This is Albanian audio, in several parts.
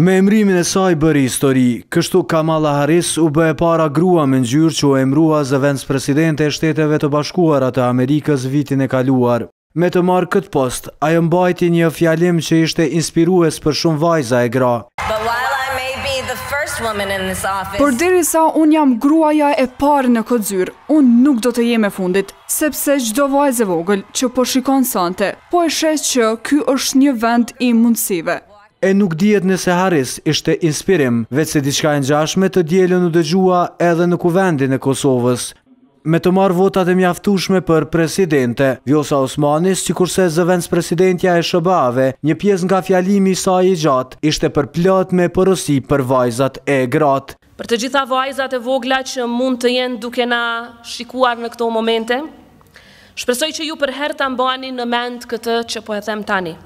Me emrimin e saj bëri histori, kështu Kamala Harris u bë e para grua me ngjyrë që u emrua zëvendës presidente e shteteve të bashkuarat e Amerikës vitin e kaluar. Me të marë këtë post, ajo mbajti një fjalim që ishte inspirues për shumë vajza e gra. Por diri sa unë jam gruaja e parë në këtë zyrë, unë nuk do të jem e fundit, sepse gjdo vajze vogël që po shikon sante, po e shes që ky është një vend i mundësive. E nuk dhjet nëse Haris ishte inspirim, vetë se diçka në gjashme të djelë në dëgjua edhe në kuvendin e Kosovës. Me të marë votat e mjaftushme për presidente, Vjosa Osmanis, që kurse zëvenc presidentja e Shëbave, një pies nga fjalimi sa i gjatë, ishte për me përësi për vajzat e gratë. Për të gjitha vajzat e vogla që mund të jenë duke na shikuar në këto momente, shpresoj që ju për herë të ambani në mend këtë që po e them tani.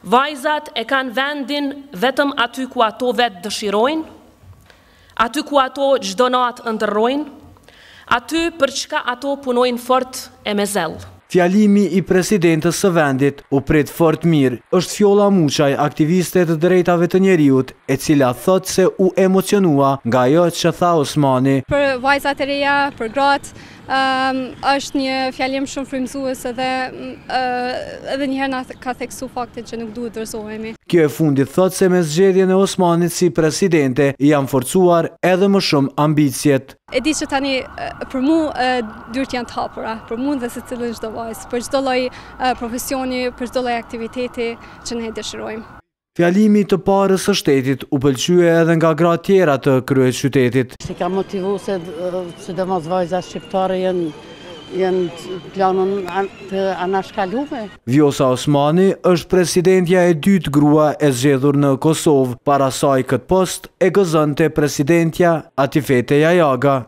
Vajzat e kanë vendin vetëm aty ku ato vetë dëshirojnë, aty ku ato gjdo natë ndërrojnë, aty për çka ato punojnë fort e me zellë. Fjalimi i presidentës së vendit, u prit fort mirë, është fjolla muqaj aktiviste të drejtave të njeriut, e cila thot se u emocionua nga jo që tha Osmani. Për vajzat e reja, për gratë, Ehm, është një fjalim shumë frimzuës edhe mm, edhe njëherë nga ka theksu faktin që nuk duhet dërzohemi. Kjo e fundit thot se me zgjedhje në Osmanit si presidente janë forcuar edhe më shumë ambicjet. E di që tani për mu dyrt janë të hapura, për mu dhe se cilën gjdo vajzë, për gjdo loj profesioni, për gjdo loj aktiviteti që ne e dëshirojmë. Fjalimi të parës së shtetit u pëlqye edhe nga gra tjera të kryet qytetit. Si ka motivu se së dëmës vajza shqiptare jenë jenë planën të anashkallume. Vjosa Osmani është presidentja e dytë grua e zxedhur në Kosovë, para saj këtë post e gëzën të presidentja Atifete Jajaga.